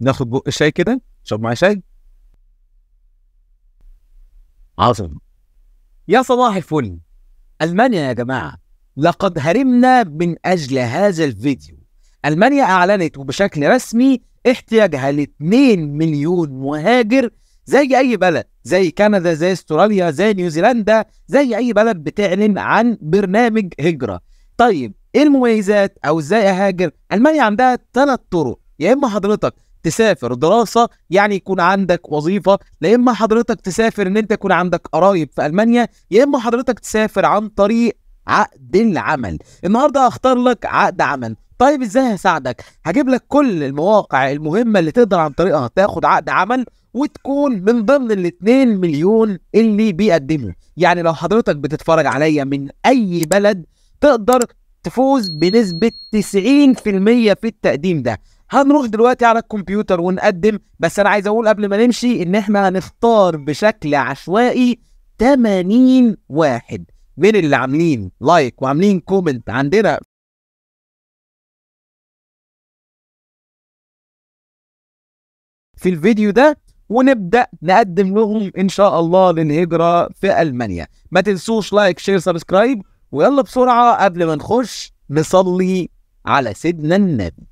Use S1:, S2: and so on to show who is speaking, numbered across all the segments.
S1: ناخد بق الشاي كده شرب معايا شاي عظم يا صباح الفل المانيا يا جماعه لقد هرمنا من اجل هذا الفيديو المانيا اعلنت وبشكل رسمي احتياجها ل 2 مليون مهاجر زي اي بلد زي كندا زي استراليا زي نيوزيلندا زي اي بلد بتعلن عن برنامج هجره طيب ايه المميزات او ازاي اهاجر المانيا عندها ثلاث طرق يا اما حضرتك تسافر دراسة يعني يكون عندك وظيفة لا إما حضرتك تسافر إن أنت يكون عندك قرايب في ألمانيا يا إما حضرتك تسافر عن طريق عقد العمل النهاردة هختار لك عقد عمل طيب ازاي هساعدك هجيب لك كل المواقع المهمة اللي تقدر عن طريقها تاخد عقد عمل وتكون من ضمن ال 2 مليون اللي بيقدموا يعني لو حضرتك بتتفرج عليا من اي بلد تقدر تفوز بنسبة 90% في التقديم ده هنروح دلوقتي على الكمبيوتر ونقدم بس انا عايز اقول قبل ما نمشي ان احنا هنختار بشكل عشوائي 80 واحد من اللي عاملين لايك وعاملين كومنت عندنا في الفيديو ده ونبدا نقدم لهم ان شاء الله للهجره في المانيا ما تنسوش لايك شير سبسكرايب ويلا بسرعه قبل ما نخش نصلي على سيدنا النبي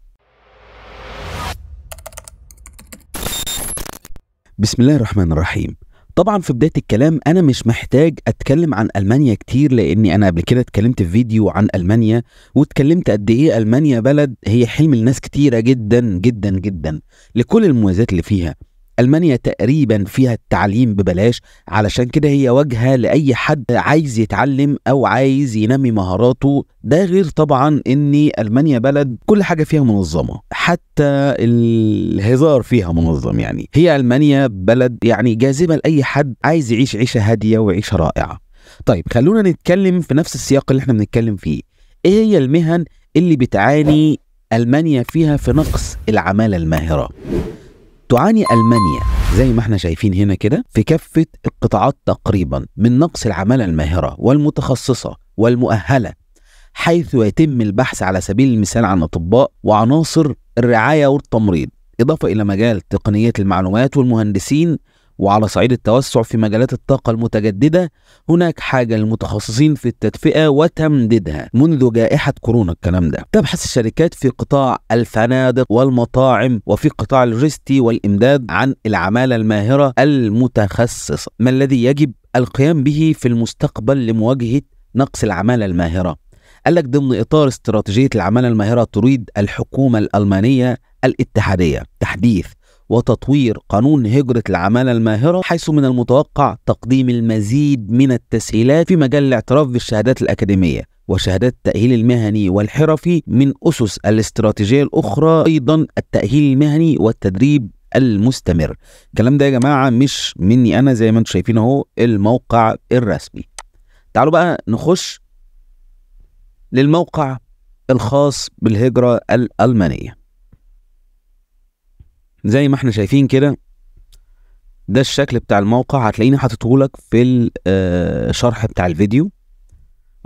S1: بسم الله الرحمن الرحيم طبعا في بدايه الكلام انا مش محتاج اتكلم عن المانيا كتير لاني انا قبل كده اتكلمت في فيديو عن المانيا واتكلمت قد ايه المانيا بلد هي حلم لناس كتيره جدا جدا جدا لكل المميزات اللي فيها المانيا تقريبا فيها التعليم ببلاش علشان كده هي واجهه لاي حد عايز يتعلم او عايز ينمي مهاراته ده غير طبعا ان المانيا بلد كل حاجه فيها منظمه حتى الهزار فيها منظم يعني هي المانيا بلد يعني جاذبه لاي حد عايز يعيش عيشه هاديه وعيشه رائعه طيب خلونا نتكلم في نفس السياق اللي احنا بنتكلم فيه ايه هي المهن اللي بتعاني المانيا فيها في نقص العماله الماهره تعاني ألمانيا زي ما احنا شايفين هنا كده في كافة القطاعات تقريبا من نقص العمالة الماهرة والمتخصصة والمؤهلة حيث يتم البحث على سبيل المثال عن أطباء وعناصر الرعاية والتمريض إضافة إلى مجال تقنيات المعلومات والمهندسين وعلى صعيد التوسع في مجالات الطاقة المتجددة هناك حاجة للمتخصصين في التدفئة وتمديدها منذ جائحة كورونا الكلام ده تبحث الشركات في قطاع الفنادق والمطاعم وفي قطاع اللوجستي والإمداد عن العمالة الماهرة المتخصصة ما الذي يجب القيام به في المستقبل لمواجهة نقص العمالة الماهرة قال لك ضمن إطار استراتيجية العمالة الماهرة تريد الحكومة الألمانية الاتحادية تحديث وتطوير قانون هجرة العمالة الماهرة حيث من المتوقع تقديم المزيد من التسهيلات في مجال الاعتراف بالشهادات الأكاديمية وشهادات التأهيل المهني والحرفي من أسس الاستراتيجية الأخرى أيضا التأهيل المهني والتدريب المستمر الكلام ده يا جماعة مش مني أنا زي ما انتم شايفين اهو الموقع الرسمي تعالوا بقى نخش للموقع الخاص بالهجرة الألمانية زي ما احنا شايفين كده ده الشكل بتاع الموقع هتلاقيني حاططهولك في الشرح آه، بتاع الفيديو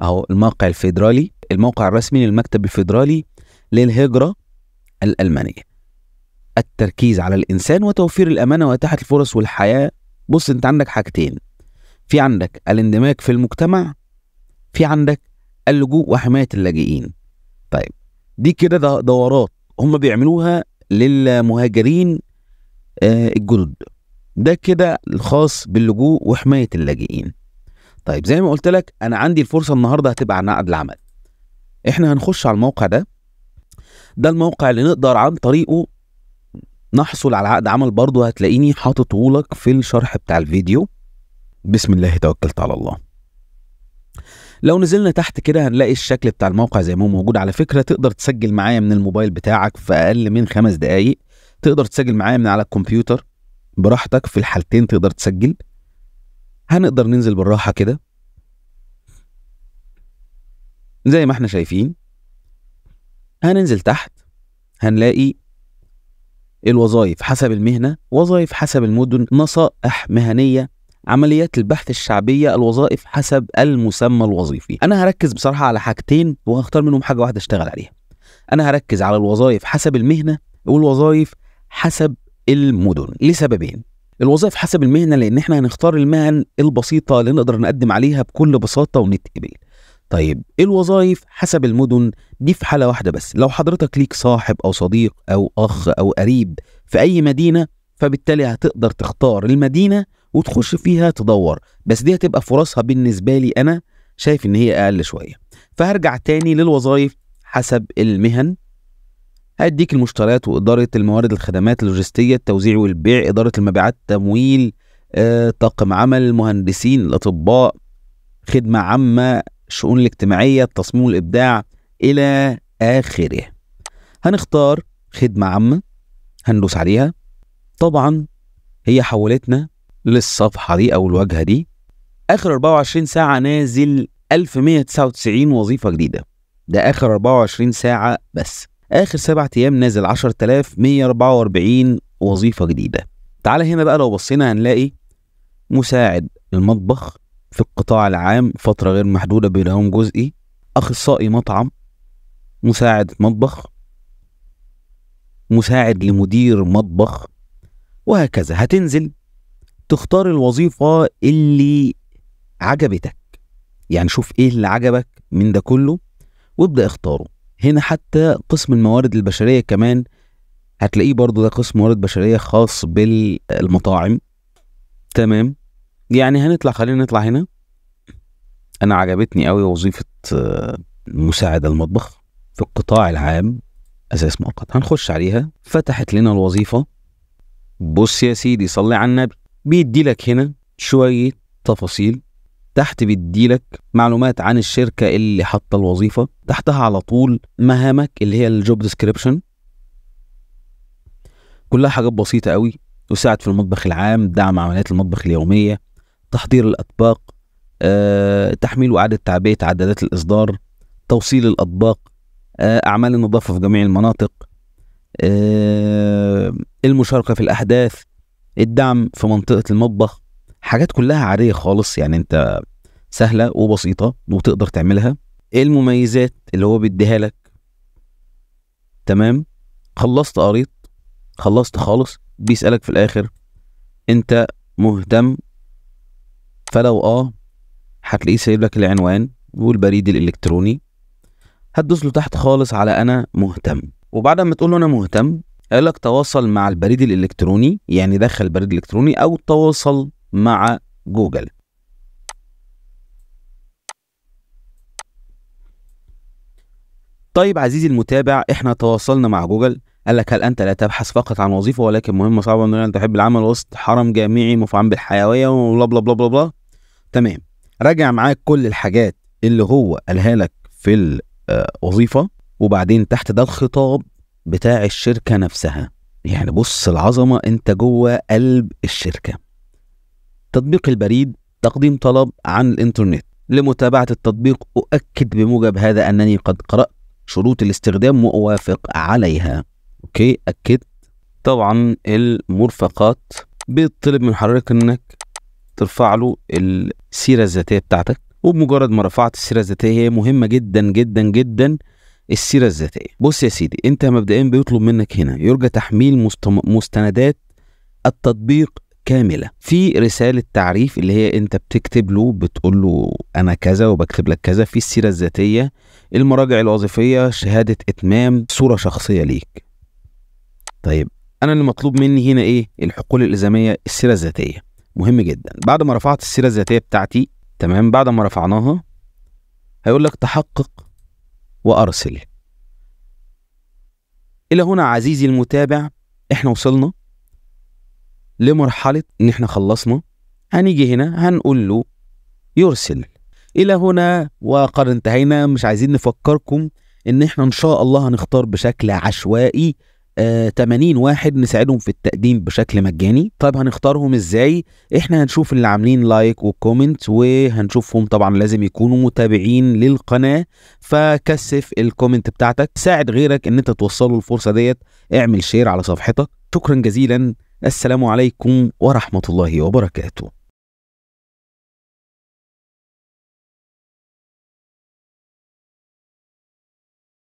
S1: اهو الموقع الفيدرالي الموقع الرسمي للمكتب الفيدرالي للهجرة الألمانية التركيز على الإنسان وتوفير الأمانة وإتاحة الفرص والحياة بص أنت عندك حاجتين في عندك الاندماج في المجتمع في عندك اللجوء وحماية اللاجئين طيب دي كده دورات هم بيعملوها للمهاجرين آه، الجدد ده كده الخاص باللجوء وحماية اللاجئين طيب زي ما قلت لك أنا عندي الفرصة النهاردة هتبقى عن عقد العمل إحنا هنخش على الموقع ده ده الموقع اللي نقدر عن طريقه نحصل على عقد عمل برضه هتلاقيني طولك في الشرح بتاع الفيديو بسم الله توكلت على الله لو نزلنا تحت كده هنلاقي الشكل بتاع الموقع زي ما هو موجود على فكره تقدر تسجل معايا من الموبايل بتاعك في اقل من خمس دقائق تقدر تسجل معايا من على الكمبيوتر براحتك في الحالتين تقدر تسجل هنقدر ننزل بالراحه كده زي ما احنا شايفين هننزل تحت هنلاقي الوظائف حسب المهنه وظائف حسب المدن نصائح مهنيه عمليات البحث الشعبية الوظائف حسب المسمى الوظيفي أنا هركز بصراحة على حاجتين وهختار منهم حاجة واحدة أشتغل عليها أنا هركز على الوظائف حسب المهنة والوظائف حسب المدن لسببين الوظائف حسب المهنة لأن احنا هنختار المهن البسيطة اللي نقدر نقدم عليها بكل بساطة ونتقبل طيب الوظائف حسب المدن دي في حالة واحدة بس لو حضرتك ليك صاحب أو صديق أو أخ أو قريب في أي مدينة فبالتالي هتقدر تختار المدينة وتخش فيها تدور بس دي هتبقى فرصها بالنسبه لي انا شايف ان هي اقل شويه فهرجع تاني للوظائف حسب المهن هديك المشتريات وإدارة الموارد الخدمات اللوجستية التوزيع والبيع إدارة المبيعات التمويل آه، طاقم عمل مهندسين الأطباء خدمة عامة الشؤون الاجتماعية التصميم والإبداع إلى آخره هنختار خدمة عامة هندوس عليها طبعا هي حولتنا للصفحة دي أو الواجهة دي آخر 24 ساعة نازل 1199 وظيفة جديدة ده آخر 24 ساعة بس آخر سبع أيام نازل 10144 وظيفة جديدة تعال هنا بقى لو بصينا هنلاقي مساعد المطبخ في القطاع العام فترة غير محدودة بدوام جزئي أخصائي مطعم مساعد مطبخ مساعد لمدير مطبخ وهكذا هتنزل تختار الوظيفه اللي عجبتك يعني شوف ايه اللي عجبك من ده كله وابدا اختاره هنا حتى قسم الموارد البشريه كمان هتلاقيه برضو ده قسم موارد بشريه خاص بالمطاعم تمام يعني هنطلع خلينا نطلع هنا انا عجبتني قوي وظيفه آه، مساعد المطبخ في القطاع العام اساس مؤقت هنخش عليها فتحت لنا الوظيفه بص يا سيدي صلي على النبي بيدي لك هنا شوية تفاصيل تحت بيدي لك معلومات عن الشركة اللي حاطة الوظيفة تحتها على طول مهامك اللي هي الجوب ديسكريبشن كلها حاجات بسيطة قوي تساعد في المطبخ العام دعم عمليات المطبخ اليومية تحضير الأطباق أه، تحميل وإعادة تعبئة عدادات الإصدار توصيل الأطباق أه، أعمال النظافة في جميع المناطق أه، المشاركة في الأحداث الدعم في منطقه المطبخ حاجات كلها عاديه خالص يعني انت سهله وبسيطه وتقدر تعملها ايه المميزات اللي هو بيديها لك تمام خلصت قريت خلصت خالص بيسالك في الاخر انت مهتم فلو اه هتلاقيه سايب لك العنوان والبريد الالكتروني هتدوس له تحت خالص على انا مهتم وبعد ما تقول له انا مهتم قال لك تواصل مع البريد الالكتروني يعني دخل البريد الالكتروني او تواصل مع جوجل طيب عزيزي المتابع احنا تواصلنا مع جوجل قال لك هل انت لا تبحث فقط عن وظيفه ولكن مهمه صعبه ان انت تحب العمل وسط حرم جامعي مفعم بالحيويه وبلا بلا بلا بلا, بلا. تمام راجع معاك كل الحاجات اللي هو قالها لك في الوظيفه آه، وبعدين تحت ده الخطاب بتاع الشركه نفسها يعني بص العظمه انت جوه قلب الشركه تطبيق البريد تقديم طلب عن الانترنت لمتابعه التطبيق اؤكد بموجب هذا انني قد قرات شروط الاستخدام واوافق عليها اوكي اكدت طبعا المرفقات بيطلب من حضرتك انك ترفع له السيره الذاتيه بتاعتك وبمجرد ما رفعت السيره الذاتيه هي مهمه جدا جدا جدا السيره الذاتيه بص يا سيدي انت مبدئيا بيطلب منك هنا يرجى تحميل مستم... مستندات التطبيق كامله في رساله تعريف اللي هي انت بتكتب له بتقول له انا كذا وبكتب لك كذا في السيره الذاتيه المراجع الوظيفيه شهاده اتمام صوره شخصيه ليك طيب انا اللي مطلوب مني هنا ايه الحقول الالزاميه السيره الذاتيه مهم جدا بعد ما رفعت السيره الذاتيه بتاعتي تمام بعد ما رفعناها هيقول لك تحقق وأرسل إلى هنا عزيزي المتابع إحنا وصلنا لمرحلة إن إحنا خلصنا هنيجي هنا هنقول له يرسل إلى هنا وقد انتهينا مش عايزين نفكركم إن إحنا إن شاء الله هنختار بشكل عشوائي آه 80 واحد نساعدهم في التقديم بشكل مجاني طيب هنختارهم ازاي احنا هنشوف اللي عاملين لايك وكومنت وهنشوفهم طبعا لازم يكونوا متابعين للقناة فكثف الكومنت بتاعتك ساعد غيرك ان انت توصله الفرصة ديت اعمل شير على صفحتك شكرا جزيلا السلام عليكم ورحمة الله وبركاته